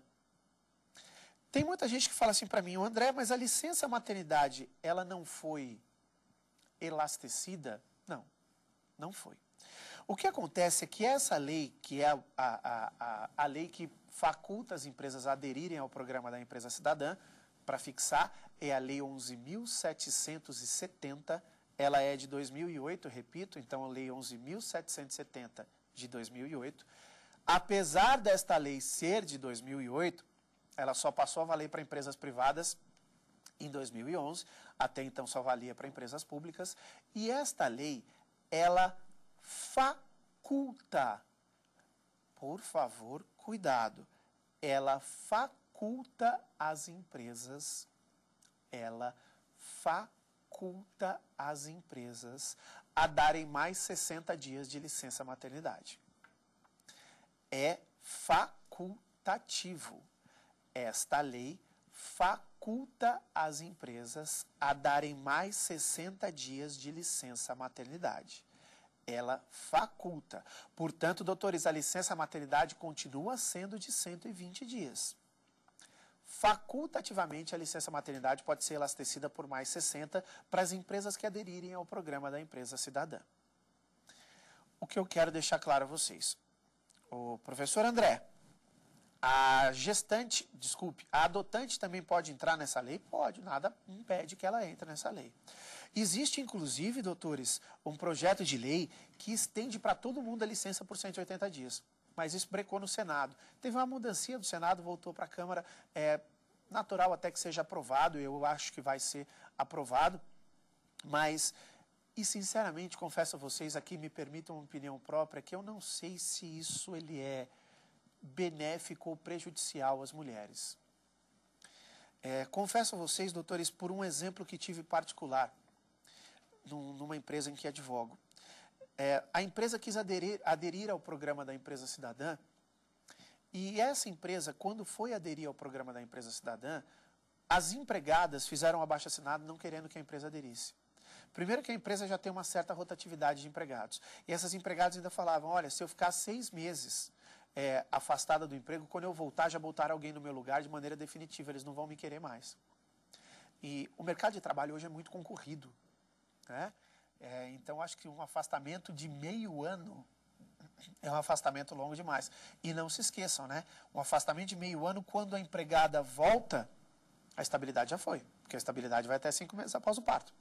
Tem muita gente que fala assim para mim, o André, mas a licença maternidade, ela não foi elastecida? Não, não foi. O que acontece é que essa lei, que é a, a, a, a lei que faculta as empresas a aderirem ao programa da empresa cidadã. Para fixar, é a Lei 11.770. Ela é de 2008, repito, então a Lei 11.770 de 2008. Apesar desta lei ser de 2008, ela só passou a valer para empresas privadas em 2011, até então só valia para empresas públicas, e esta lei, ela faculta por favor, cuidado. Ela faculta as empresas, ela faculta as empresas a darem mais 60 dias de licença maternidade. É facultativo. Esta lei faculta as empresas a darem mais 60 dias de licença maternidade ela faculta. Portanto, doutores, a licença maternidade continua sendo de 120 dias. Facultativamente, a licença maternidade pode ser elastecida por mais 60 para as empresas que aderirem ao programa da empresa cidadã. O que eu quero deixar claro a vocês. O professor André, a gestante, desculpe, a adotante também pode entrar nessa lei? Pode, nada impede que ela entre nessa lei. Existe, inclusive, doutores, um projeto de lei que estende para todo mundo a licença por 180 dias. Mas isso brecou no Senado. Teve uma mudança do Senado, voltou para a Câmara. É natural até que seja aprovado, eu acho que vai ser aprovado. Mas e sinceramente, confesso a vocês aqui, me permitam uma opinião própria, que eu não sei se isso ele é benéfico ou prejudicial às mulheres. É, confesso a vocês, doutores, por um exemplo que tive particular num, numa empresa em que advogo. É, a empresa quis aderir, aderir ao programa da empresa cidadã e essa empresa, quando foi aderir ao programa da empresa cidadã, as empregadas fizeram um abaixo assinado não querendo que a empresa aderisse. Primeiro que a empresa já tem uma certa rotatividade de empregados. E essas empregadas ainda falavam, olha, se eu ficar seis meses é, afastada do emprego, quando eu voltar, já botar alguém no meu lugar de maneira definitiva, eles não vão me querer mais. E o mercado de trabalho hoje é muito concorrido. Né? É, então, acho que um afastamento de meio ano é um afastamento longo demais. E não se esqueçam, né? Um afastamento de meio ano, quando a empregada volta, a estabilidade já foi. Porque a estabilidade vai até cinco meses após o parto.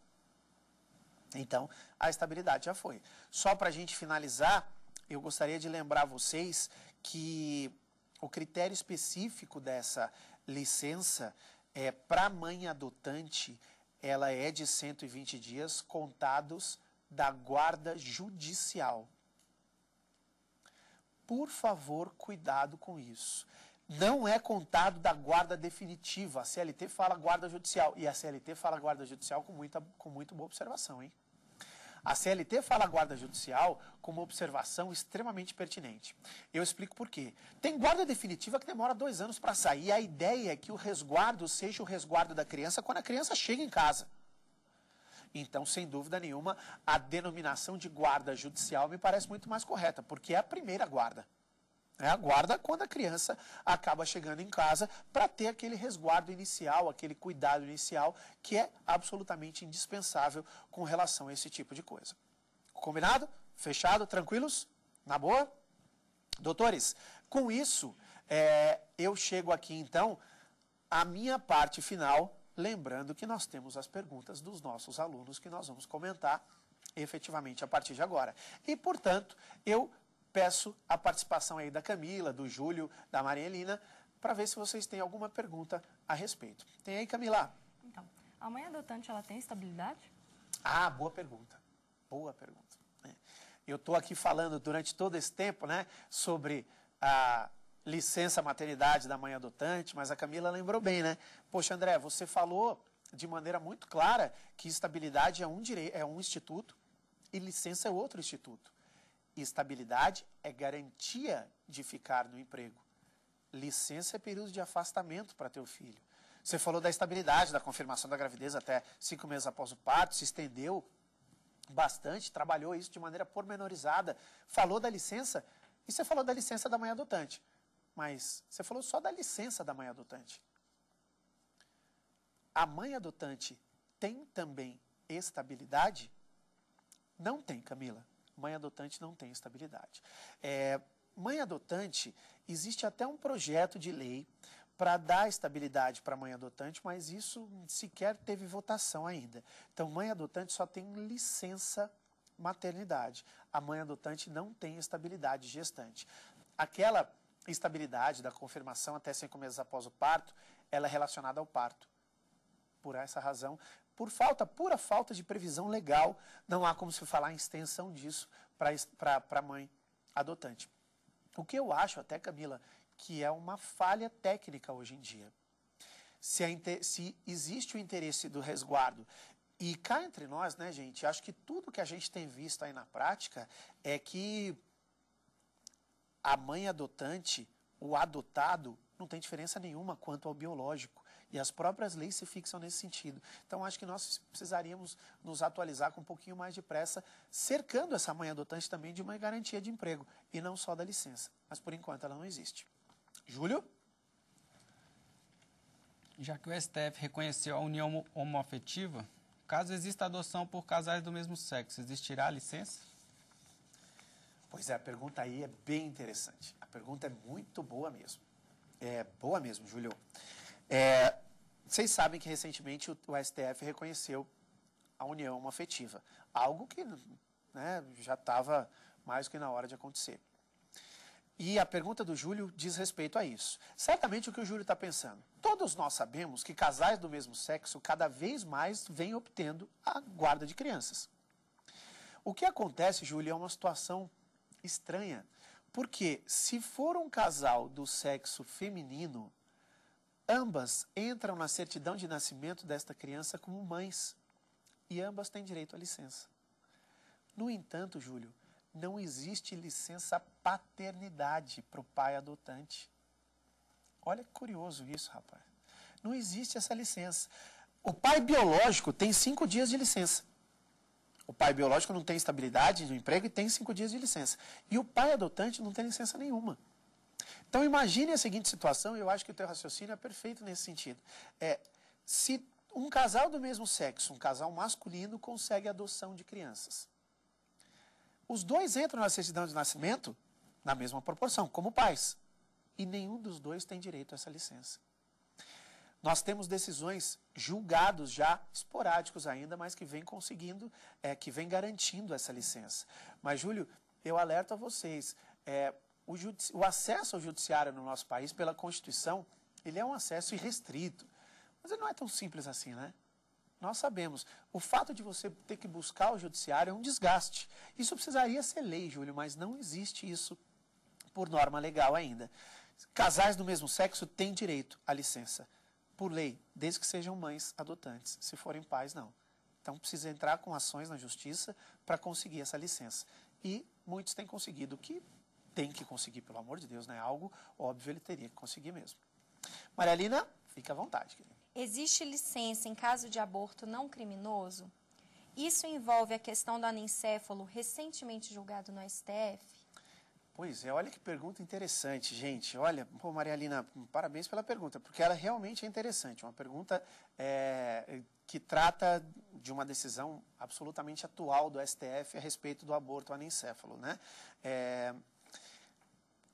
Então, a estabilidade já foi. Só para a gente finalizar, eu gostaria de lembrar vocês que o critério específico dessa licença é para mãe adotante ela é de 120 dias contados da guarda judicial. Por favor, cuidado com isso. Não é contado da guarda definitiva. A CLT fala guarda judicial e a CLT fala guarda judicial com muita com muito boa observação, hein? A CLT fala guarda judicial com uma observação extremamente pertinente. Eu explico por quê. Tem guarda definitiva que demora dois anos para sair. A ideia é que o resguardo seja o resguardo da criança quando a criança chega em casa. Então, sem dúvida nenhuma, a denominação de guarda judicial me parece muito mais correta, porque é a primeira guarda né, aguarda quando a criança acaba chegando em casa para ter aquele resguardo inicial, aquele cuidado inicial que é absolutamente indispensável com relação a esse tipo de coisa. Combinado? Fechado? Tranquilos? Na boa? Doutores, com isso, é, eu chego aqui então à minha parte final, lembrando que nós temos as perguntas dos nossos alunos que nós vamos comentar efetivamente a partir de agora. E, portanto, eu peço a participação aí da Camila, do Júlio, da Maria para ver se vocês têm alguma pergunta a respeito. Tem aí, Camila? Então, a mãe adotante, ela tem estabilidade? Ah, boa pergunta. Boa pergunta. É. Eu estou aqui falando durante todo esse tempo, né, sobre a licença maternidade da mãe adotante, mas a Camila lembrou bem, né? Poxa, André, você falou de maneira muito clara que estabilidade é um, direito, é um instituto e licença é outro instituto. E estabilidade é garantia de ficar no emprego. Licença é período de afastamento para teu filho. Você falou da estabilidade, da confirmação da gravidez até cinco meses após o parto, se estendeu bastante, trabalhou isso de maneira pormenorizada, falou da licença, e você falou da licença da mãe adotante. Mas você falou só da licença da mãe adotante. A mãe adotante tem também estabilidade? Não tem, Camila mãe adotante não tem estabilidade. É, mãe adotante, existe até um projeto de lei para dar estabilidade para mãe adotante, mas isso sequer teve votação ainda. Então, mãe adotante só tem licença maternidade. A mãe adotante não tem estabilidade gestante. Aquela estabilidade da confirmação até cinco meses após o parto, ela é relacionada ao parto. Por essa razão, por falta, pura falta de previsão legal, não há como se falar em extensão disso para a mãe adotante. O que eu acho até, Camila, que é uma falha técnica hoje em dia. Se, é, se existe o interesse do resguardo e cá entre nós, né, gente, acho que tudo que a gente tem visto aí na prática é que a mãe adotante, o adotado, não tem diferença nenhuma quanto ao biológico. E as próprias leis se fixam nesse sentido. Então, acho que nós precisaríamos nos atualizar com um pouquinho mais de pressa, cercando essa mãe adotante também de uma garantia de emprego, e não só da licença. Mas, por enquanto, ela não existe. Júlio? Já que o STF reconheceu a união homoafetiva, caso exista adoção por casais do mesmo sexo, existirá a licença? Pois é, a pergunta aí é bem interessante. A pergunta é muito boa mesmo. É boa mesmo, Júlio. É, vocês sabem que recentemente o, STF reconheceu a união afetiva, algo que né, já estava mais que na hora de acontecer. E a pergunta do Júlio diz respeito a isso. Certamente o que o Júlio está pensando. Todos nós sabemos que casais do mesmo sexo cada vez mais vêm obtendo a guarda de crianças. O que acontece, Júlio, é uma situação estranha. Porque se for um casal do sexo feminino, Ambas entram na certidão de nascimento desta criança como mães e ambas têm direito à licença. No entanto, Júlio, não existe licença paternidade para o pai adotante. Olha que curioso isso, rapaz. Não existe essa licença. O pai biológico tem cinco dias de licença. O pai biológico não tem estabilidade no emprego e tem cinco dias de licença. E o pai adotante não tem licença nenhuma. Então imagine a seguinte situação, e eu acho que o teu raciocínio é perfeito nesse sentido. É, se um casal do mesmo sexo, um casal masculino, consegue adoção de crianças. Os dois entram na certidão de nascimento na mesma proporção, como pais. E nenhum dos dois tem direito a essa licença. Nós temos decisões julgados já, esporádicos ainda, mas que vem conseguindo, é, que vem garantindo essa licença. Mas, Júlio, eu alerto a vocês, é, o, o acesso ao judiciário no nosso país, pela Constituição, ele é um acesso irrestrito. Mas ele não é tão simples assim, né? Nós sabemos. O fato de você ter que buscar o judiciário é um desgaste. Isso precisaria ser lei, Júlio, mas não existe isso por norma legal ainda. Casais do mesmo sexo têm direito à licença, por lei, desde que sejam mães adotantes. Se forem pais, não. Então precisa entrar com ações na justiça para conseguir essa licença. E muitos têm conseguido, que tem que conseguir, pelo amor de Deus, né? algo óbvio, ele teria que conseguir mesmo. Maria Lina, fica à vontade. Querida. Existe licença em caso de aborto não criminoso? Isso envolve a questão do anencéfalo recentemente julgado no STF? Pois é, olha que pergunta interessante, gente. Olha, pô, Maria Lina, parabéns pela pergunta, porque ela realmente é interessante. Uma pergunta é, que trata de uma decisão absolutamente atual do STF a respeito do aborto anencefalo, né? É,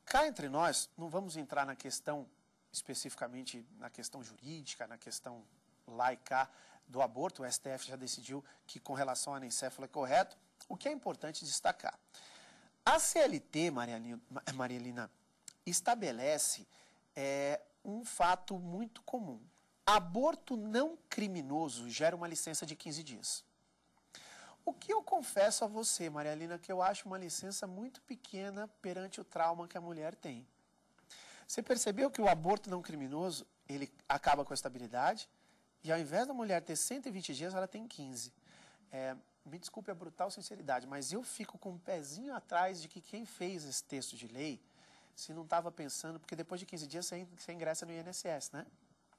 Cá entre nós, não vamos entrar na questão, especificamente na questão jurídica, na questão lá e cá do aborto. O STF já decidiu que, com relação à anencefala, é correto. O que é importante destacar? A CLT, Marielina, estabelece é, um fato muito comum. Aborto não criminoso gera uma licença de 15 dias. O que eu confesso a você, Maria Lina, que eu acho uma licença muito pequena perante o trauma que a mulher tem. Você percebeu que o aborto não criminoso, ele acaba com a estabilidade, e ao invés da mulher ter 120 dias, ela tem 15. É, me desculpe a brutal sinceridade, mas eu fico com um pezinho atrás de que quem fez esse texto de lei, se não estava pensando, porque depois de 15 dias você ingressa no INSS, né?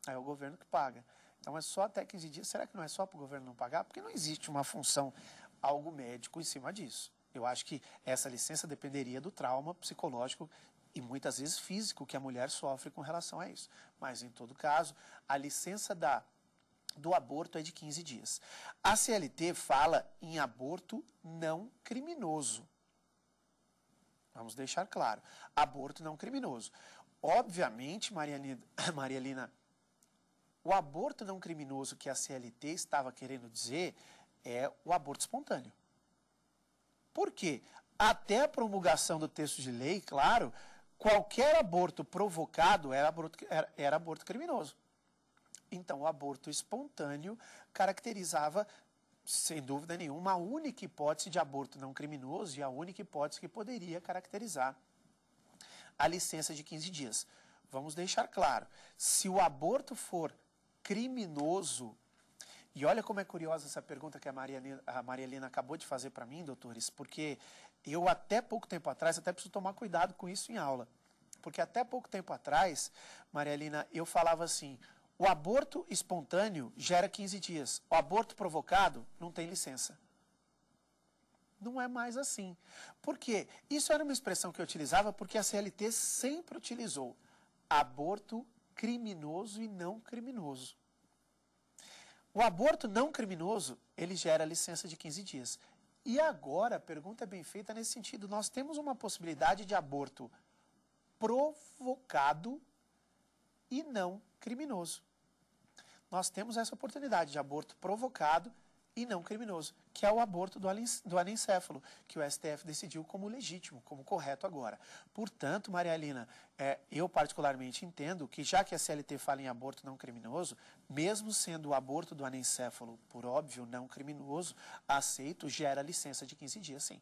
Aí é o governo que paga. Então é só até 15 dias. Será que não é só para o governo não pagar? Porque não existe uma função, algo médico em cima disso. Eu acho que essa licença dependeria do trauma psicológico e muitas vezes físico que a mulher sofre com relação a isso. Mas em todo caso, a licença da do aborto é de 15 dias. A CLT fala em aborto não criminoso. Vamos deixar claro, aborto não criminoso. Obviamente, Mariana, Maria Lina o aborto não criminoso que a CLT estava querendo dizer é o aborto espontâneo. Por quê? Até a promulgação do texto de lei, claro, qualquer aborto provocado era aborto, era, era aborto criminoso. Então, o aborto espontâneo caracterizava, sem dúvida nenhuma, a única hipótese de aborto não criminoso e a única hipótese que poderia caracterizar a licença de 15 dias. Vamos deixar claro: se o aborto for criminoso? E olha como é curiosa essa pergunta que a Maria, a Maria Helena acabou de fazer para mim, doutores, porque eu até pouco tempo atrás, até preciso tomar cuidado com isso em aula. Porque até pouco tempo atrás, Maria Helena, eu falava assim: o aborto espontâneo gera 15 dias, o aborto provocado não tem licença. Não é mais assim. Por quê? Isso era uma expressão que eu utilizava porque a CLT sempre utilizou. Aborto criminoso e não criminoso. O aborto não criminoso, ele gera licença de 15 dias. E agora, a pergunta é bem feita nesse sentido. Nós temos uma possibilidade de aborto provocado e não criminoso. Nós temos essa oportunidade de aborto provocado e não criminoso, que é o aborto do anencéfalo, que o STF decidiu como legítimo, como correto agora. Portanto, Maria Alina, é, eu particularmente entendo que já que a CLT fala em aborto não criminoso, mesmo sendo o aborto do anencéfalo por óbvio, não criminoso, aceito, gera licença de 15 dias, sim.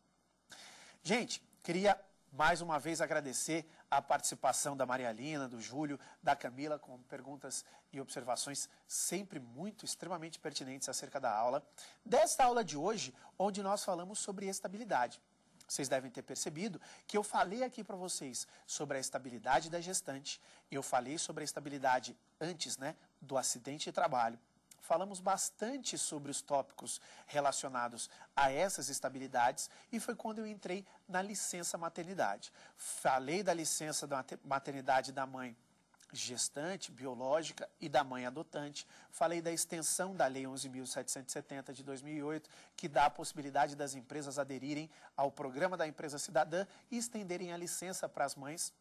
Gente, queria mais uma vez agradecer a participação da Marialina, do Júlio, da Camila, com perguntas e observações sempre muito, extremamente pertinentes acerca da aula. Desta aula de hoje, onde nós falamos sobre estabilidade. Vocês devem ter percebido que eu falei aqui para vocês sobre a estabilidade da gestante, eu falei sobre a estabilidade antes né, do acidente de trabalho, falamos bastante sobre os tópicos relacionados a essas estabilidades e foi quando eu entrei na licença maternidade. Falei da licença da maternidade da mãe gestante, biológica e da mãe adotante. Falei da extensão da Lei 11.770 de 2008, que dá a possibilidade das empresas aderirem ao programa da empresa cidadã e estenderem a licença para as mães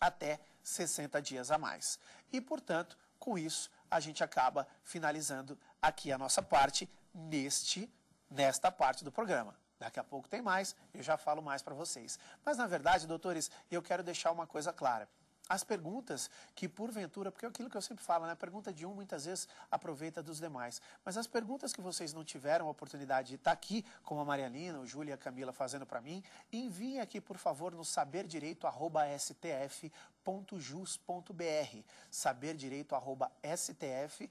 até 60 dias a mais. E, portanto, com isso, a gente acaba finalizando aqui a nossa parte neste nesta parte do programa. Daqui a pouco tem mais, eu já falo mais para vocês. Mas na verdade, doutores, eu quero deixar uma coisa clara as perguntas que porventura, porque é aquilo que eu sempre falo, né? A pergunta de um muitas vezes aproveita dos demais. Mas as perguntas que vocês não tiveram a oportunidade de estar tá aqui, como a Marialina, o Júlia e a Camila fazendo para mim, enviem aqui, por favor, no saberdireito@stf.jus.br. saberdireito@stf.jus.br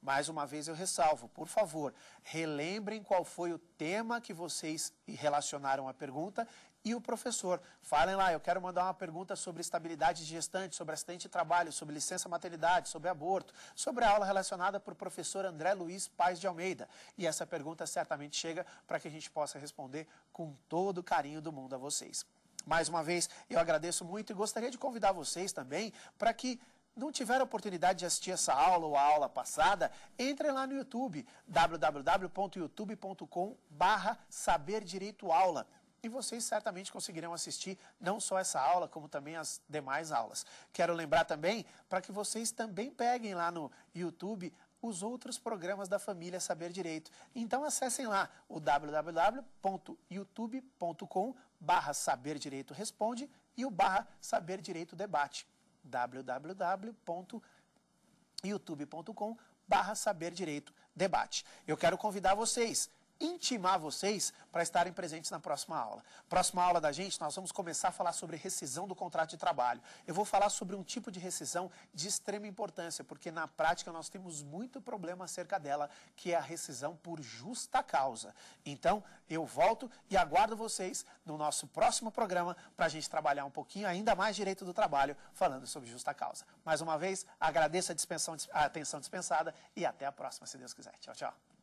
mais uma vez eu ressalvo, por favor, relembrem qual foi o tema que vocês relacionaram à pergunta e o professor. Falem lá, eu quero mandar uma pergunta sobre estabilidade de gestante, sobre acidente de trabalho, sobre licença maternidade, sobre aborto, sobre a aula relacionada por professor André Luiz Paz de Almeida. E essa pergunta certamente chega para que a gente possa responder com todo o carinho do mundo a vocês. Mais uma vez, eu agradeço muito e gostaria de convidar vocês também para que não tiver a oportunidade de assistir essa aula ou a aula passada, entrem lá no YouTube, www.youtube.com barra Saber Direito Aula. E vocês certamente conseguirão assistir não só essa aula, como também as demais aulas. Quero lembrar também para que vocês também peguem lá no YouTube os outros programas da família Saber Direito. Então acessem lá o www.youtube.com barra Saber Direito Responde e o barra Saber Direito Debate www.youtube.com barra saber direito debate. Eu quero convidar vocês intimar vocês para estarem presentes na próxima aula. Próxima aula da gente, nós vamos começar a falar sobre rescisão do contrato de trabalho. Eu vou falar sobre um tipo de rescisão de extrema importância, porque na prática nós temos muito problema acerca dela, que é a rescisão por justa causa. Então, eu volto e aguardo vocês no nosso próximo programa para a gente trabalhar um pouquinho ainda mais direito do trabalho, falando sobre justa causa. Mais uma vez, agradeço a, a atenção dispensada e até a próxima, se Deus quiser. Tchau, tchau.